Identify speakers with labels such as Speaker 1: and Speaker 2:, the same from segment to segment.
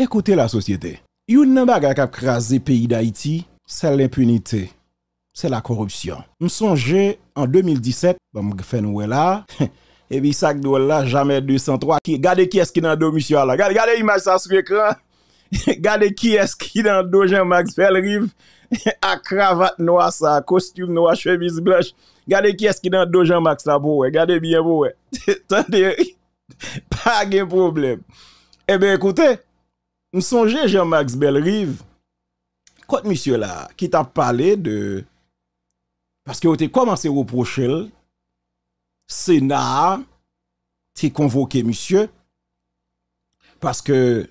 Speaker 1: Écoutez la société. Une nan a kap krasé pays d'Haïti, c'est l'impunité. C'est la corruption. M'songe, en 2017, bon un noué là, et puis sac de là, jamais 203. gardez qui est-ce qui dans monsieur là. Gardez, l'image image ça sur écran. gardez qui est-ce qui dans dos Jean-Max Felrive. à cravate noire ça, costume noir, chemise blanche. Gardez qui est-ce qui dans dos Jean-Max là boue? Gardez bien beau, pas de problème. Eh bien écoutez, nous Jean-Max Belrive, quand monsieur là qui t'a parlé de parce que avez commencé à reprocher le Sénat t'es convoqué monsieur parce que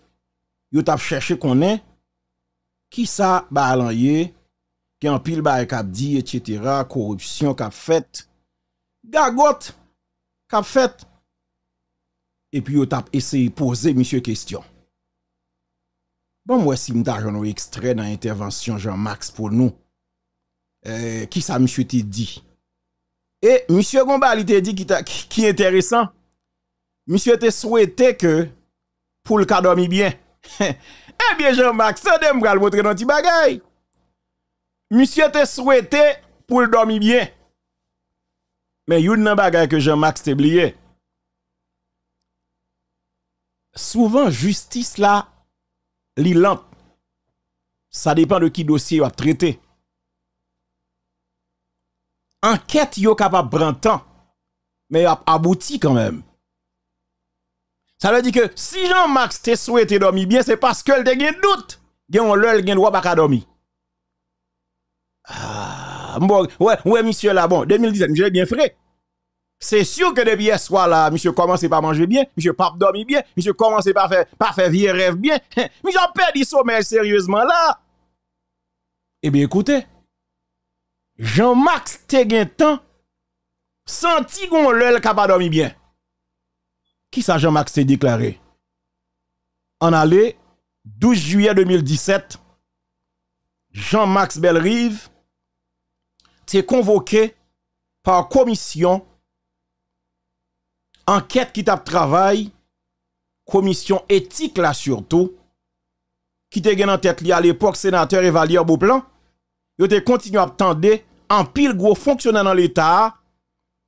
Speaker 1: vous t'a cherché qu'on est qui ça aller, qui en pile bail dit etc., corruption qu'a fait gagote qu'a fait et puis il t'a essayé de poser monsieur question Bon, moi, si m'ta j'en extrait dans l'intervention Jean-Max pour nous, euh, qui ça monsieur te dit? Et eh, monsieur Gombal, il t'a dit qui, est intéressant. Monsieur t'a souhaité que pour le dormi bien. eh bien, Jean-Max, ça de m'gal montrer dans petit bagay. Monsieur t'a souhaité pour le dormir bien. Mais yon nan bagay que Jean-Max t'a oublié. Souvent, justice là, li lente. Ça dépend de qui dossier a traité. Enquête yo capable prendre temps, mais a abouti quand même. Ça veut dire que si Jean-Max te souhaité dormir bien, c'est parce que te gen doute. doutes. l'œil gen droit pas dormir. Ah, bon, ouais, monsieur là bon, 2017, monsieur bien frais. C'est sûr que depuis hier soir là, monsieur commencez pas manger bien, monsieur pas dormir bien, monsieur commence pas faire pas faire vieux rêve bien. monsieur perdu sommeil sérieusement là. Eh bien écoutez, Jean-Max te senti gon pas dormi bien. Qui ça Jean-Max s'est déclaré En aller 12 juillet 2017, Jean-Max Bellerive t'est convoqué par commission enquête qui tape travail, commission éthique là surtout, qui te gen en tête li à l'époque sénateur Evalier Beauplan, yo te continue à tender en pile gros fonctionnaire dans l'État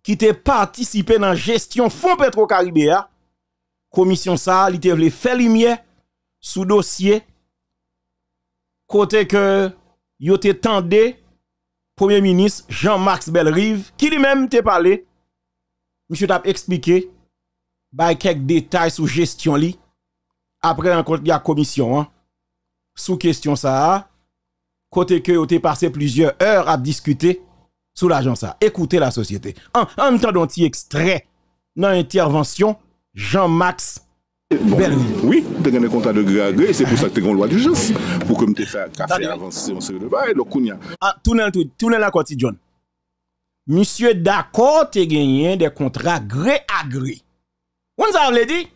Speaker 1: qui te participé dans gestion fonds pétro caribéa Commission ça, il te vle faire lumière sous dossier côté que yo te tendé Premier ministre Jean-Max Belrive qui lui-même te parlé monsieur t'a expliqué par quelques détails sur gestion li après rencontre la commission hein, sous question ça côté que vous passé plusieurs heures à discuter sur l'agence, ça écoutez la société en entendant petit extrait
Speaker 2: dans intervention Jean-Max Bon, oui, tu as un contrat de gré à gré, c'est pour ça que tu as une loi d'urgence. Pour que tu fasses un café avancer, on se le ah, Tout le
Speaker 1: Tournez la John monsieur d'accord te gagné des contrats gré à gré. On ça dit?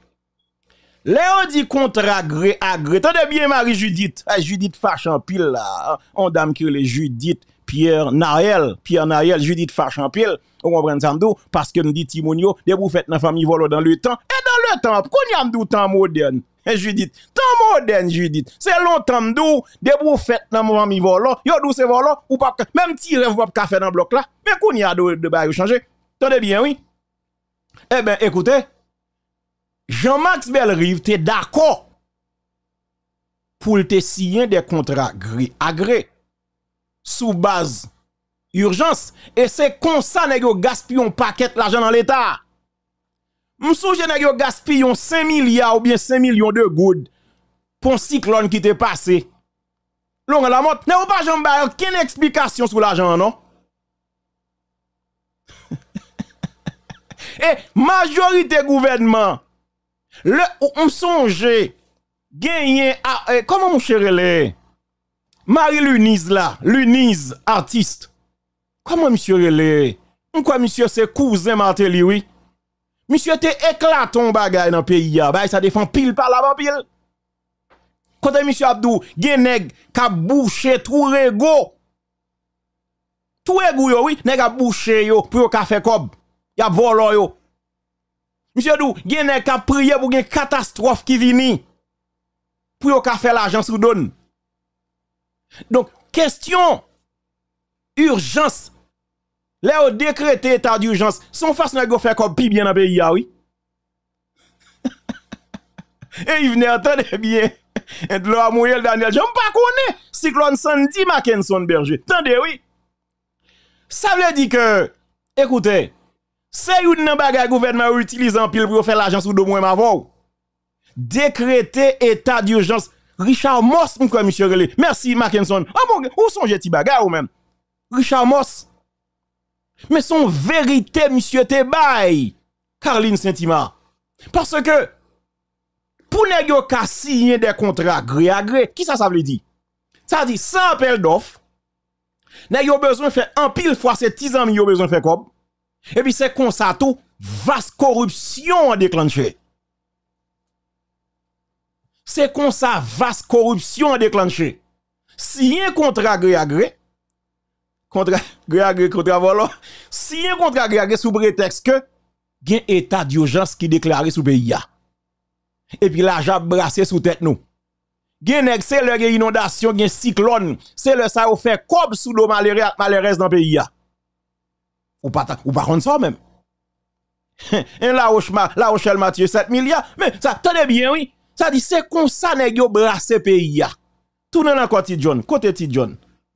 Speaker 1: Léo dit contrat gré à gré. Tenez bien Marie-Judith. Judith ah, fâche là. Hein. On dame qui est Judith, Pierre Naël, Pierre Naël, Judith Fachampil. on comprend ça m'dou, ça Parce que nous dit Timonio, des vous dans la famille volo dans le temps. Et dans le temps, qu'on y a temps moderne. Et Judith, tant moderne Judith, c'est longtemps des vous fête dans mon ami volant, yo se volant ou pas même petit rêve pas café dans bloc là. Mais qu'on y a de de bail changer. Tenez bien oui. Eh ben écoutez, Jean-Max Belrive t'es d'accord pour te signer des contrats gris à sous base urgence et c'est comme ça gaspillez un paquet l'argent dans l'état. M'souje n'a yo gaspillon 5 milliards ou bien 5 millions de goud pour un cyclone qui t'est passé. à la mot, ne ou pas jambe aucune explication sur l'argent non. Et eh, majorité gouvernement le m'songe gagné ah, eh, comment mon cher Marie Luniz là, Luniz artiste. Comment monsieur relé? Pourquoi monsieur c'est cousin Martelly oui? Monsieur te éclaton bagay dans le pays. Bah, ça défend pile par la pile. Quand monsieur Abdou, gen qui ka bouché tout rego. Tout rego yo, oui, nèg a bouché yo pour yo ka fe cob. Y a volo yo. Monsieur Abdou, gen ka prier pour une catastrophe qui vini. Pour yo ka fait l'argent sous donne. Donc question urgence Là, on décrété état d'urgence. Son face n'a fait comme pi bien dans le pays, ah oui. Et il venait entendre bien. Et de l'homme le Daniel, je ne pas connais. Cyclone Sandy Mackenson Berger. Attendez, oui. Ça veut dire que, écoutez, c'est une bagarre gouvernement utilise en pile pour faire l'agence sous deux mois avant. Décrété état d'urgence. Richard Moss, mon commissaire, merci Mackenson. Ah mon, où sont les petits ou même? Richard Moss. Mais son vérité, monsieur, te Carline Carline Parce que, pour ne signer des contrats gré à gré, qui ça ça veut dire? Ça dit, sans appel d'offres, ne yo besoin faire un pile fois ces 10 ans, yon besoin faire quoi Et puis c'est comme ça tout, vaste corruption a déclenché. C'est comme ça, vaste corruption a déclenché. Si un contrat gré à gré, Contrat gré à si un contrat gré sous prétexte que gen état d'urgence qui déclaré sous pays et puis l'argent brassé sous tête nous gen nèg c'est leur inondation gen cyclone c'est le ça fait cob sous l'eau malheureux malheureuse dans pays ou pas ou pas contre ça même et la Rochema, la Rochelle Mathieu 7 milliards mais ça tenez bien oui ça dit c'est comme ça nèg yo brassé pays tout dans la côté John côté John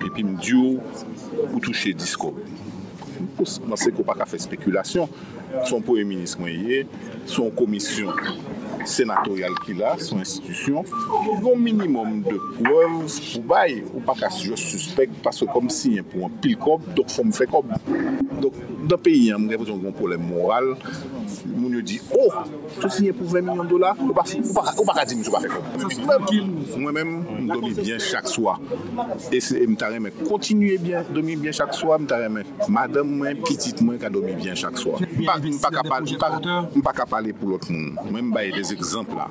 Speaker 2: pipim diyo ou touche disco. Mwen se ko pa ka fe spekulasyon, son poe minis mwen ye, son komisyon, senatorial ki la, son institisyon yon minimum de kouev pou baye, ou pa ka si yo suspect pa se kom si yon pou an pil kop dok fòm fè kop dok da peyi an, moun reposyon yon problem moral moun yo di, oh sou si yon pou 20 milyon dola, ou pa kadi moun sou pa fè kop moun mèm, moun domi bien chak swa e mtare mè, kontinuye mèm, domi bien chak swa, mtare mèm madame mèm, ki tit mèm, ka domi bien chak swa mou pa ka pale mou pa ka pale pou lot moun, mèm baye les ekzamp la,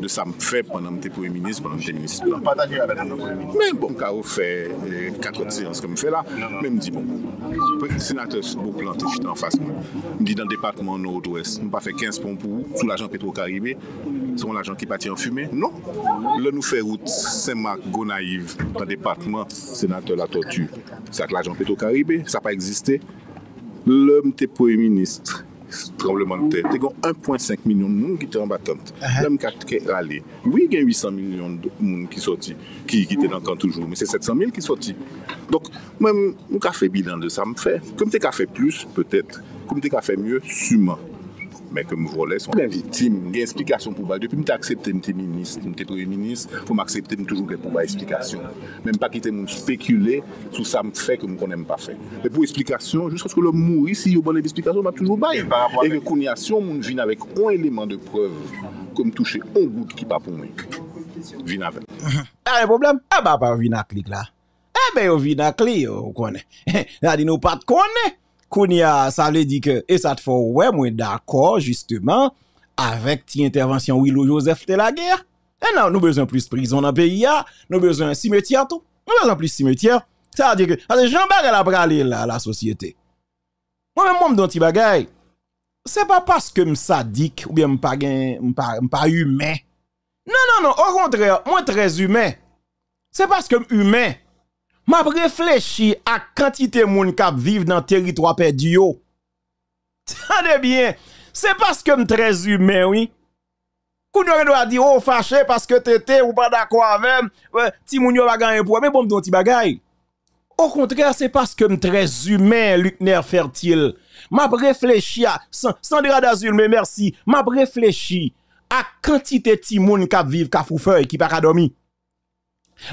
Speaker 2: de sa m feb panan m te pou eminist, panan m te eminist men bon, m ka ou fe kakot seans ke m fe la, men m di bon, senatèr sou bou plantè jite an fas m, m di dan depatman nou ou d'ouest, m pa fe 15 pon pou ou sou l'ajan petro karibè, son l'ajan ki pati an fumè, non, le nou fe route, sen mak go naiv tan depatman, senatèr la tortue sa k l'ajan petro karibè, sa pa existè le m te pou eminist pou tremblementer. Te gen 1.5 milyon moun ki te rembatante. Lè m'kate ke rale. Oui gen 800 milyon moun ki soti. Ki te nankan toujou. Men se 700 milyon ki soti. Donk, mwen mou kafe bilan de sa m'fè. Koum te kafe plus, pwetèt. Koum te kafe mye, suman. Mèk mèm volè, son mèm vitim, gen eksplikasyon pou bè. Depi mèm te akseptè mèm te minis, mèm te preye minis, pou mèm akseptè mèm toujou gen pou bè eksplikasyon. Mèm pa ki te mèm spekule sou sa mèm fèk mèm konèm pa fèk. Mèm pou eksplikasyon, jousk aske lèm moui, si yo bèm lèm eksplikasyon, mèm toujou bè. E gen konyasyon, mèm vin avèk on eleman de preu kon mèm touche on gout ki pa pou mèm. Vin avèk. E
Speaker 1: yon problem, e bè yon vin ak Kounia, ça veut dire que, et ça te fait, ouais, moi d'accord, justement, avec tes intervention Willow Joseph de la guerre. Et eh non, nous besoin plus de prison dans le pays, nous besoin cimetière tout. Nous besoin plus de cimetière. Ça veut dire que, j'en que la bralé la, la société. Moi-même, moi, me tes bagay. C'est pas parce que me sadique ou bien me pas pas humain. Non, non, non, au contraire, moi très humain. C'est parce que humain m'a réfléchi à quantité moun kap vivent dans territoire perdu yo. Tande bien, c'est parce que me très humain oui. Kou nou doit dire oh fâché parce que t'étais ou pas d'accord avec ti moun yo va gagner pour mais bon tu ti bagay. Au contraire, c'est parce que suis très humain lucner Fertile. M'a réfléchi à Sandra Dazul mais merci, m'a réfléchi à quantité ti moun kap vivent ka et qui pas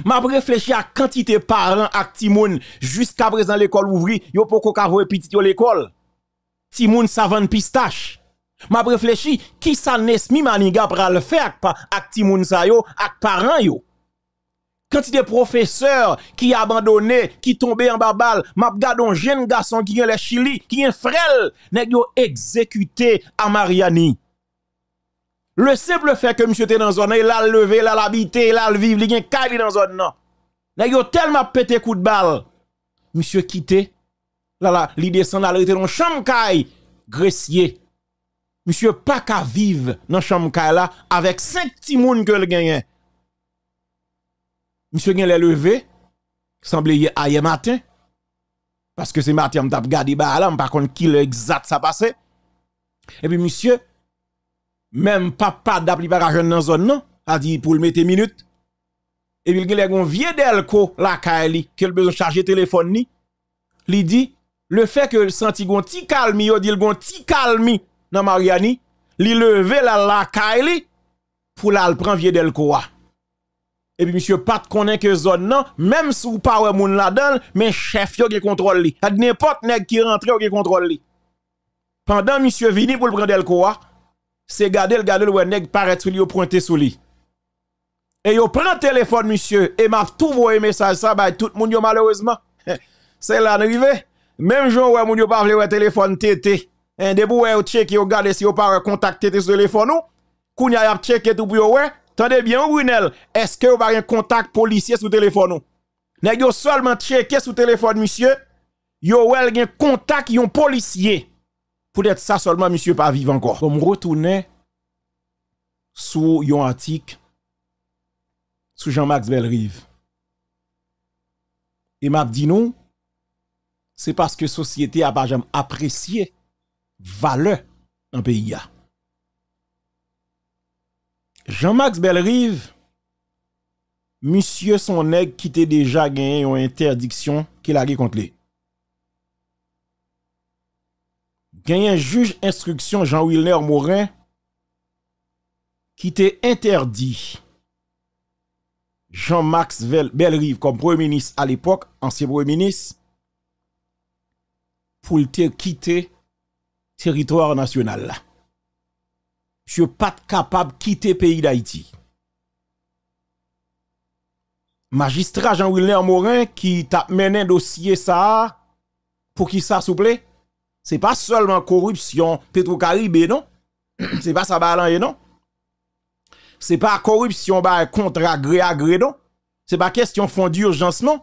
Speaker 1: M'a réfléchi à quantité parents ak timoun jusqu'à présent l'école ouvri, yo poko ka voye petit yo l'école. Timoun savan pistache. M'a réfléchi qui sa nesmi maniga pral faire ak, pa, ak timoun sa yo ak parents yo. Quantité professeurs qui abandonné, qui tombé en babal, m'a gade un jeune garçon qui vient les Chili, qui est frêle, nèg yo exécuté à Mariani. Le simple fait que monsieur était dans zone, il a levé, il a habité, il a vivre, il a dans zone non. Là, il a tellement pété coup de balle. Monsieur quitté. Là là, il descend là, dans chambre caille gressier. Monsieur pas qu'à vivre dans chambre caille là avec cinq petits monde que le Monsieur gagne les levé, semblait hier matin. Parce que c'est matin, on gardé regardé bah là, par contre qui l'exact ça passé. Et puis monsieur même papa d'appli pas jeune dans zone non a dit pour le mettre minute et puis il y a un vieux delco la kaili qu'il a besoin charger téléphone ni li dit le fait que le senti gon ti calmi yo dit gon ti calmi dans Mariani a levé la la kaili pour la prendre vieux delco et puis monsieur Pat connaît que zone non même si ou pas moun là-dedans mais chef yo qui contrôle li n'importe nèg qui rentre yo qui contrôle pendant monsieur vini pour le prendre delco c'est garder le garder le nèg paraît sur lui pointé sur lui. Et yo prend téléphone monsieur et m'a tout voyé message ça bah tout le monde yo malheureusement. c'est là arrivé. Même jour ouais moun yo pas vle téléphone tété. Un debout ouais check yo garder si yo pas contacter sur téléphone ou. Kounya y a checké tout pour ouais. Tendez bien Brunel, est-ce que vous avez un contact policier sur téléphone ou? Nèg yo seulement checké sur téléphone monsieur. Yo wel un contact yon policier. Pour être ça seulement, monsieur, pas vivre encore. Comme retourner sous yon article, sous Jean-Max Bellerive. Et m'a dit nous, c'est parce que société a pas jamais apprécié valeur dans pays. Jean-Max Bellerive, monsieur son nègre qui était déjà gagné une interdiction qu'il a contre un juge instruction Jean-Wilner Morin qui t'est interdit Jean-Max Belrive comme premier ministre à l'époque, ancien premier ministre, pour te quitter territoire national. Je suis pas capable de quitter pays d'Haïti. Magistrat Jean-Wilner Morin qui t'a mené dossier ça pour qui ça s'il c'est pas seulement corruption Petro-Caribé, non? c'est pas ça balan, non? C'est pas corruption bah, contre agré agré à non? C'est pas question fond d'urgence, non?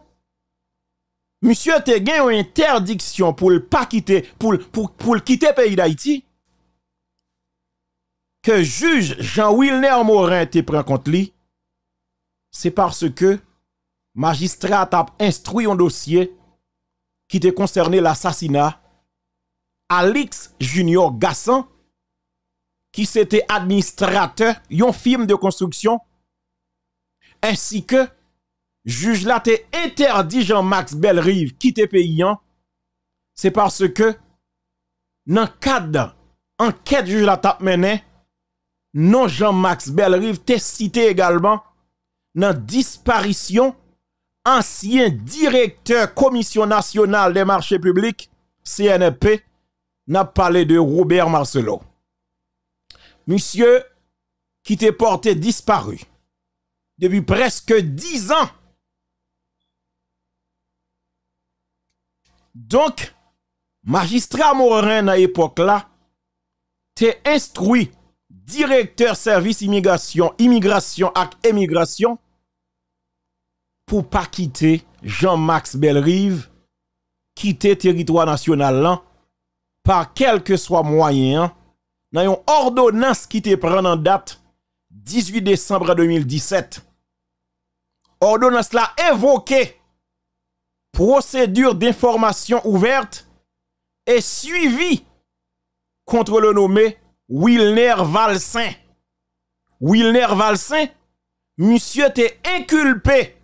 Speaker 1: Monsieur te une interdiction pour le pas quitter, pour, pour, le quitter pays d'Haïti. Que juge Jean-Wilner Morin te prend contre lui, c'est parce que magistrat a instruit un dossier qui te concernait l'assassinat Alix Junior Gassan, qui s'était administrateur la firme de construction, ainsi que juge laté, interdit Jean-Max Bellerive quitter payant. c'est parce que dans cadre enquête juge la tap non Jean-Max Bellerive te cité également dans disparition ancien directeur Commission nationale des marchés publics CNP n'a parlé de Robert Marcelo. Monsieur qui t'est porté disparu depuis presque 10 ans. Donc, magistrat Morin à l'époque là, t'es instruit directeur service immigration, immigration et émigration pour pas quitter Jean-Max Belrive, quitter territoire national là par quel que soit moyen, dans une ordonnance qui te prend en date 18 décembre 2017. Ordonnance là évoquée procédure d'information ouverte et suivie contre le nommé Wilner Valsin. Wilner Valsin, monsieur était inculpé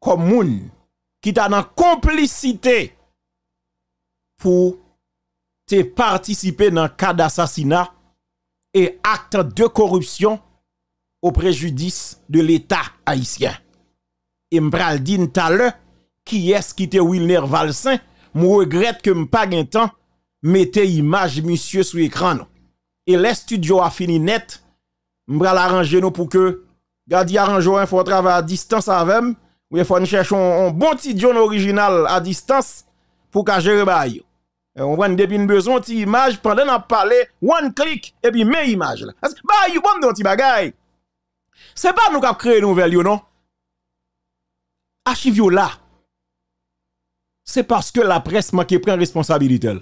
Speaker 1: comme moun qui t'a en complicité pour c'est participé dans cas d'assassinat et acte de corruption au préjudice de l'État haïtien. Et m'bral dit qui est-ce qui était Wilner Valsin, je regrette que pas un temps image monsieur sur écran. Et les a fini net, m'bral arranger nous pour que Gadi arrange un faut travailler à distance avec ou il faut chercher un, bon petit original à distance pour qu'à gérer euh, on voit depuis une besoin ti image pendant qu'on parle, one click et puis mes images là. Bah you bon ti bagay. C'est pas nous qui avons créer nouvelle non. Archive là. C'est parce que la presse manque prend responsabilité.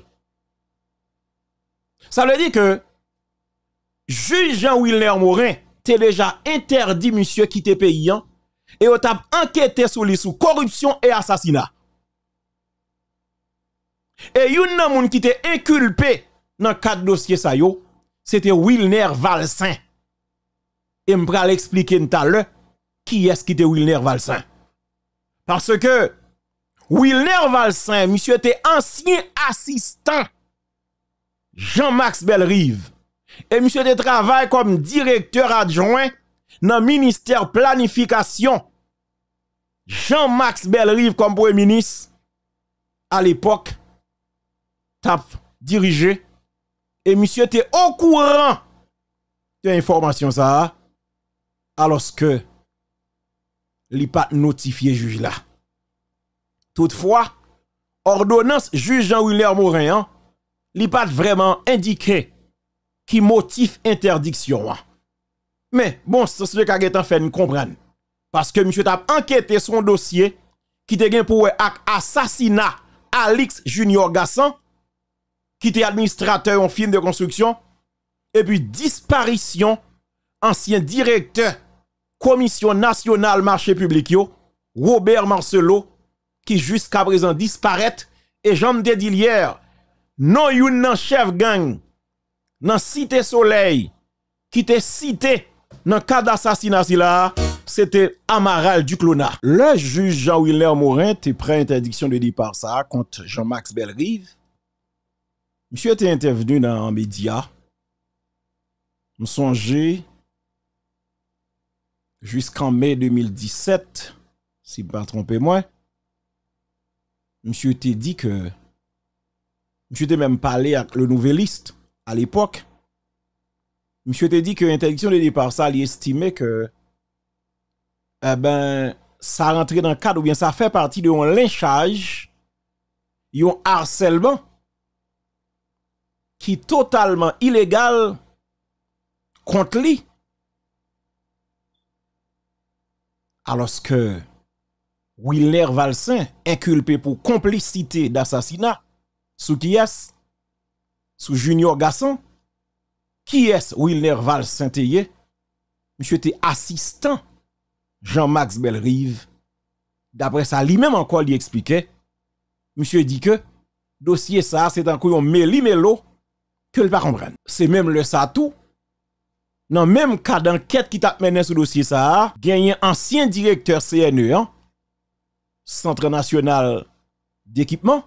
Speaker 1: Ça veut dire que juge Jean-Wilner Morin t'es déjà interdit monsieur quitter pays hein, et on t'a enquêté sur les sous corruption et assassinat. Et yon nan moun qui était inculpé dans quatre dossiers ça yo, c'était Wilner Valsin. Et m'pral expliquer tout à l'heure qui est-ce qui était Wilner Valsin. Parce que Wilner Valsin, monsieur était ancien assistant Jean-Max Belrive Et monsieur était travail comme directeur adjoint dans le ministère planification. Jean-Max Belrive comme premier ministre à l'époque tap dirigé et monsieur était au courant de l'information ça alors que l'IPAT pas notifié juge là toutefois ordonnance juge jean Willer Morin hein, vraiment indiqué qui motif interdiction hein. mais bon c'est ce que fait nous comprendre parce que monsieur Tap enquêté son dossier qui te gain pour assassinat Alex Junior Gassan qui était administrateur en film de construction, et puis disparition, ancien directeur Commission nationale marché public, Robert Marcelo, qui jusqu'à présent disparaît, et j'en me dit hier, non yon nan chef gang, nan Cité Soleil, qui était cité dans cas d'assassinat là, c'était Amaral Duclona. Le juge jean wilner Morin prêt à interdiction de départ ça contre Jean-Max Belrive Monsieur était intervenu dans un média. Je jusqu'en mai 2017, si je ne pas trompe moi. Monsieur était dit que Monsieur était même parlé avec le nouvelliste à l'époque. Monsieur était dit que l'interdiction de départ, ça, il estimait que eh ben, ça rentrait dans le cadre ou bien ça fait partie de un lynchage, un harcèlement qui totalement illégal contre lui. Alors que Wilner Valsin, inculpé pour complicité d'assassinat, sous qui est Sous Junior Gasson Qui est ce Wilner Valsin Monsieur était assistant Jean-Max Belrive. D'après ça, lui-même encore lui expliquait. Monsieur dit que dossier ça, c'est encore un méli-mélo que le pas C'est même le ça tout. Dans même cas d'enquête qui t'a mené sur dossier ça, un ancien directeur CNE, hein, Centre national d'équipement,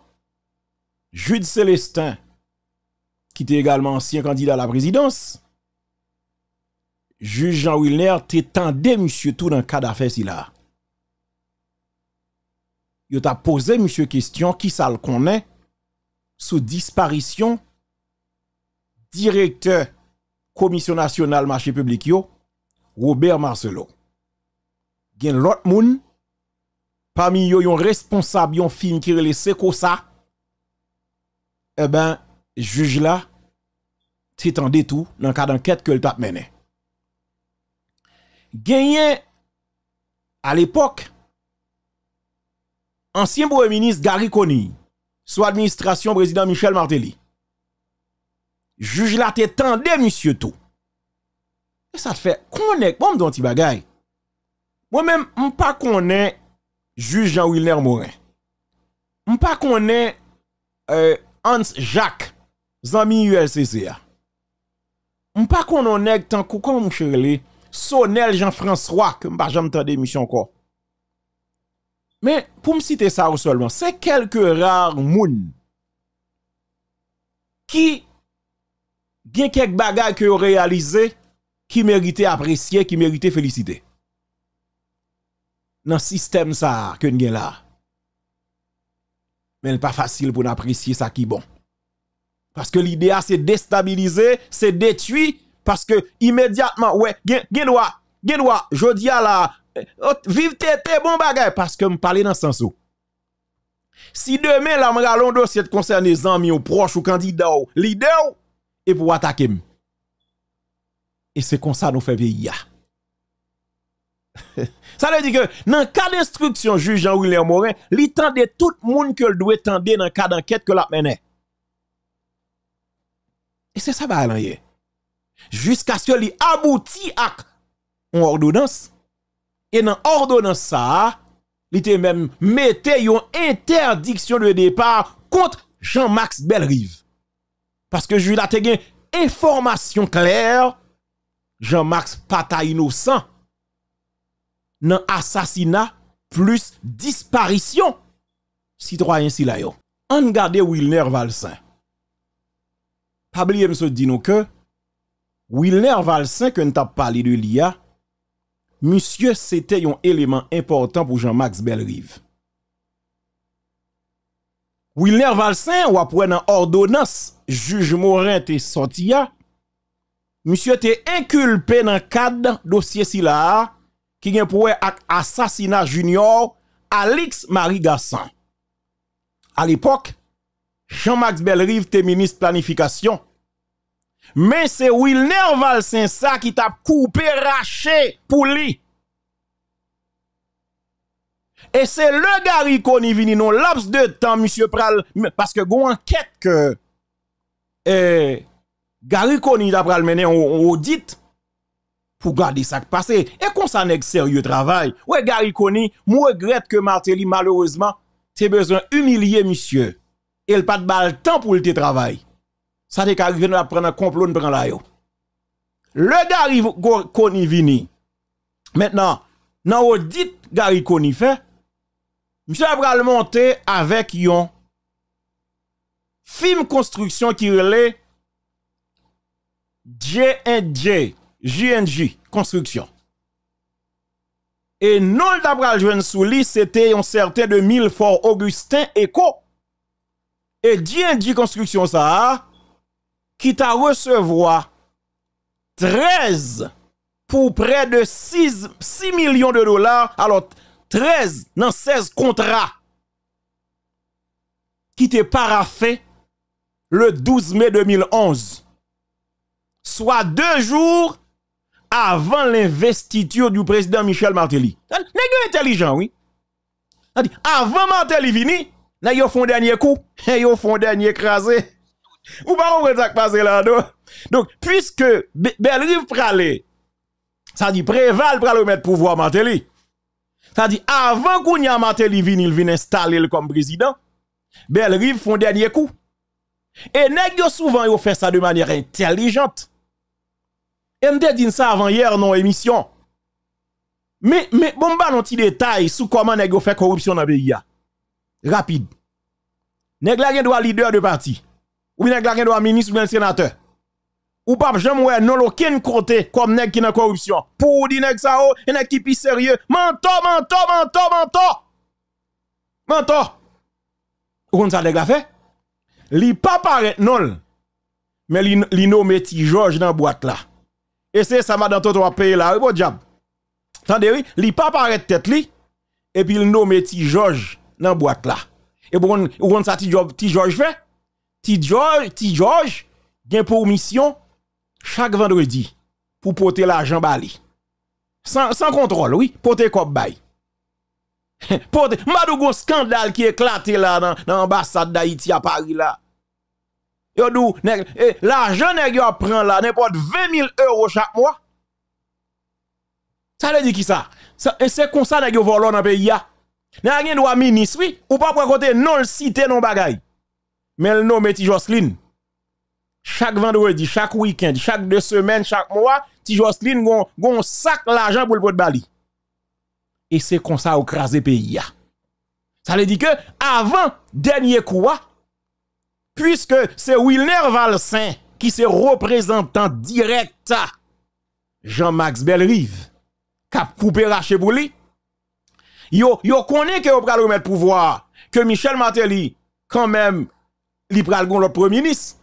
Speaker 1: Jude Célestin, qui était également ancien candidat à la présidence, juge Jean Wilner t'étendait monsieur tout dans le cas d'affaires si là. Il t'a posé monsieur question qui ça le connaît sous disparition directeur Commission nationale marché public Robert Marcelo. Gen l'autre moun parmi yo yon responsable yon film qui relè ça. Eh ben juge là en tout dans cadre d'enquête que le tap mené. Gagné à l'époque ancien premier ministre Gary Conny sous administration président Michel Martelly Juge la te tan de misye tou. E sa te fe, konen, bon m don ti bagay. Mwen men, m pa konen, juge Jean-Willem Morin. M pa konen, euh, Hans-Jacques, zanmi ULCC ya. M pa konen, tan kou kon m cherele, sonel Jean-François, m pa jan m tan de misyon ko. Men, pou m site sa ou solman, se kelke rar moun, ki, bien quelques bagages que vous réalisé qui méritait apprécier, qui méritait féliciter. Dans le système ça que nous là. Mais n'est pas facile pour apprécier ça qui est bon. Parce que l'idée c'est déstabiliser, c'est détruire parce que immédiatement ouais, gen droit, gen dis à la, eh, vive tes bon bagay parce que me parler dans sens où. Si demain la m'galon dossier les amis ou proches ou candidats ou leader pour attaquer. Et c'est comme ça nous fait vieillir. ça veut dire que dans le cas d'instruction, juge Jean-William Morin, il tendait tout le monde que le doit tendre dans le cas d'enquête que l'a mené. Et c'est ça, bah, Jusqu'à ce qu'il aboutit à une ordonnance. Et dans l'ordonnance, ça, il était même mettait une interdiction de départ contre Jean-Max Bellerive. Parce que Jules a une information claire, Jean-Max Pata innocent dans assassinat plus disparition citoyen si la yo. On garde Wilner Valsin. Pas oublier se dit que Wilner Valsin que nous avons parlé de l'IA, monsieur c'était un élément important pour Jean-Max Bellerive. Wilner Valsin wapwen nan ordonans juj Morin te sotiya, msye te inkulpe nan kad dosye si la ki genpouwe ak asasina junior Alex Marie Gassan. Al epok, Jean-Max Belrive te minis planifikasyon, men se Wilner Valsin sa ki tap koupe rache pou li. Et c'est le Gary vini non, laps de temps, monsieur Pral, parce que gon enquête que eh, Gary Koni mener en audit pour garder ça passé. Et qu'on s'en est sérieux travail. Ouais, Gary Koni, moi regrette que Martelly, malheureusement, t'es besoin humilier monsieur. Et le pas de balle temps pour le travail. Ça te arrivé, prendre un complot, nous prend Le Gary Koni vini. Maintenant, dans l'audit Gary Koni fait, Monsieur Abral monté avec yon film construction qui relève JNJ, JNJ construction. Et non d'Abral Jouen souli, c'était un certain de Milfort Augustin Eco. Et JNJ construction ça qui t'a recevoir 13 pour près de 6, 6 millions de dollars. Alors 13 dans 16 contrats qui étaient paraffés le 12 mai 2011, soit deux jours avant l'investiture du président Michel Martelly. Hein? N'est-ce intelligent, oui? Hein? Avant Martelly vini, n'a ils un dernier coup, ils font dernier écrasé. Ou pas on ça passer là non? Donc puisque Belrive pralé, ça dit préval pral mettre pouvoir Martelly. C'est-à-dire, avant qu'on y a Martelly il vient installer comme président, Rive font dernier coup. Et nèg souvent yo fait ça de manière intelligente. Et m'te dit ça avant hier dans l'émission. Mais mais bon bah non petit détail sur comment nèg fait corruption dans le pays Rapide. Nèg la gen doit leader de parti. Ou nèg la gen ministre ou bien sénateur. Ou pas jamais ouais non aucun côté comme nèg qui nan corruption. Pour di nèg ça y oh, e nek qui pi sérieux. Manto, manto, manto, manto. Manto. Ou kon ça nèg la fait Li pa paraît non. Mais li, li nommé ti Georges dans boîte là. Et c'est ça madame Toto a payé e là, bon diable. Tande oui, li pa paraît tête li et puis il nomme ti George dans boîte là. Et bon, ou kon ça ti George fait Ti George ti Georges gen pour mission chaque vendredi pour porter l'argent bali. Sans, contrôle, oui, porter cop bail. porter madougo scandale qui éclaté là dans l'ambassade d'Haïti à Paris là. Yo eh, l'argent nèg yo prend là n'importe 20 000 euros chaque mois. Ça veut dit qui ça? c'est comme ça nèg yo volon dans pays là. N'a rien droit ministre oui, ou pas pour côté non cité non bagay. Mais le nom Jocelyne chaque vendredi, chaque week-end, chaque deux semaines, chaque mois, ti Jocelyne gon, gon sac l'argent pour le pot de Bali. Et c'est comme ça au le pays. Ça veut dire que avant dernier quoi, puisque c'est Wilner Valsin qui se représentant direct Jean-Max Belrive, a coupé raché pour lui, yo, yo connaît que vous pral remettre pouvoir, que Michel Martelly, quand même, il pral gon le premier ministre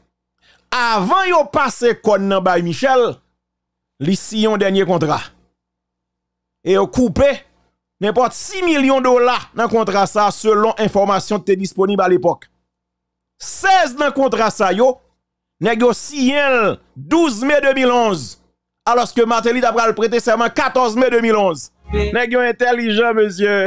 Speaker 1: avant yo passé kon nan bay Michel, li yon dernier contrat. Et yon coupé n'importe 6 millions de dollars dans contrat ça selon information te disponible à l'époque. 16 dans contrat ça yo 12 mai 2011 alors que Martelly le prêté serment 14 mai 2011. n'est intelligent monsieur.